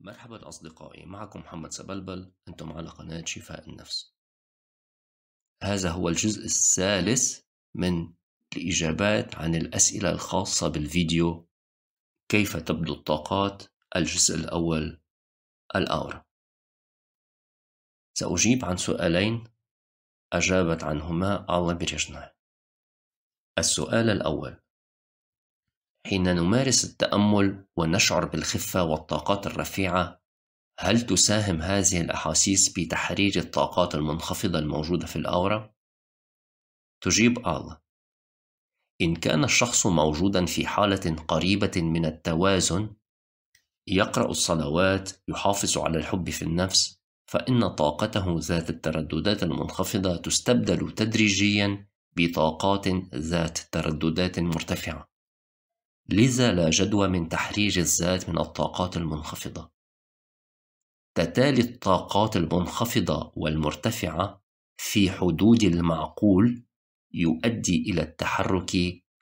مرحبا أصدقائي معكم محمد سبلبل أنتم على قناة شفاء النفس هذا هو الجزء الثالث من الإجابات عن الأسئلة الخاصة بالفيديو كيف تبدو الطاقات الجزء الأول الأورا سأجيب عن سؤالين أجابت عنهما الله بريشنا السؤال الأول حين نمارس التأمل ونشعر بالخفة والطاقات الرفيعة هل تساهم هذه الأحاسيس بتحرير الطاقات المنخفضة الموجودة في الأورا؟ تجيب الله إن كان الشخص موجودا في حالة قريبة من التوازن يقرأ الصلوات يحافظ على الحب في النفس فإن طاقته ذات الترددات المنخفضة تستبدل تدريجيا بطاقات ذات ترددات مرتفعة لذا لا جدوى من تحريج الذات من الطاقات المنخفضة تتالي الطاقات المنخفضة والمرتفعة في حدود المعقول يؤدي إلى التحرك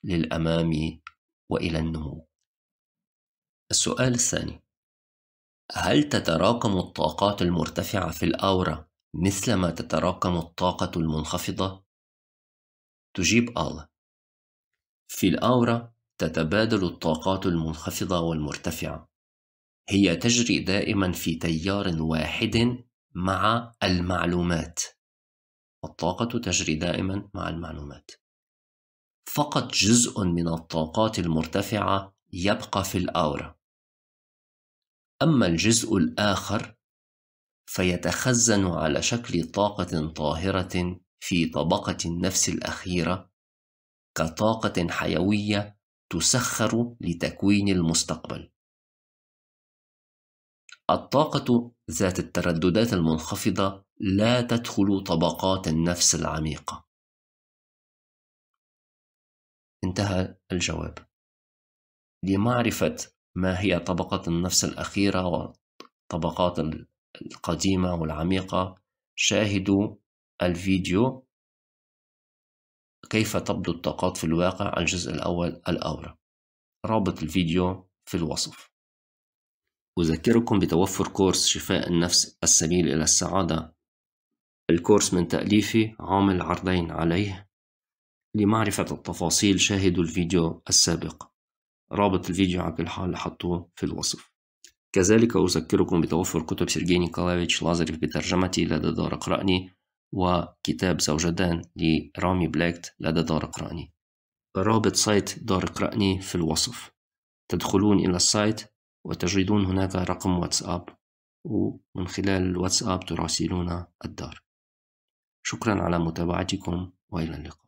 للأمام وإلى النمو السؤال الثاني هل تتراكم الطاقات المرتفعة في الآورا مثلما تتراكم الطاقة المنخفضة؟ تجيب آل في الآورا تتبادل الطاقات المنخفضة والمرتفعة هي تجري دائما في تيار واحد مع المعلومات الطاقة تجري دائما مع المعلومات فقط جزء من الطاقات المرتفعة يبقى في الأورا أما الجزء الآخر فيتخزن على شكل طاقة طاهرة في طبقة النفس الأخيرة كطاقة حيوية تسخر لتكوين المستقبل الطاقة ذات الترددات المنخفضة لا تدخل طبقات النفس العميقة. انتهى الجواب. لمعرفة ما هي طبقة النفس الأخيرة والطبقات القديمة والعميقة شاهدوا الفيديو كيف تبدو الطاقات في الواقع الجزء الأول الأورا رابط الفيديو في الوصف أذكركم بتوفر كورس شفاء النفس السبيل إلى السعادة الكورس من تأليفي عامل عرضين عليه لمعرفة التفاصيل شاهدوا الفيديو السابق رابط الفيديو على كل حال حطوه في الوصف كذلك أذكركم بتوفر كتب سيرجيني كلافيتش لازاريف بترجمتي لدى دار قرأني وكتاب زوجتان لرامي بلاكت لدى دار قرأني رابط سايت دار قرأني في الوصف تدخلون إلى السايت وتجدون هناك رقم واتساب ومن خلال الواتساب تراسلون الدار شكرا على متابعتكم وإلى اللقاء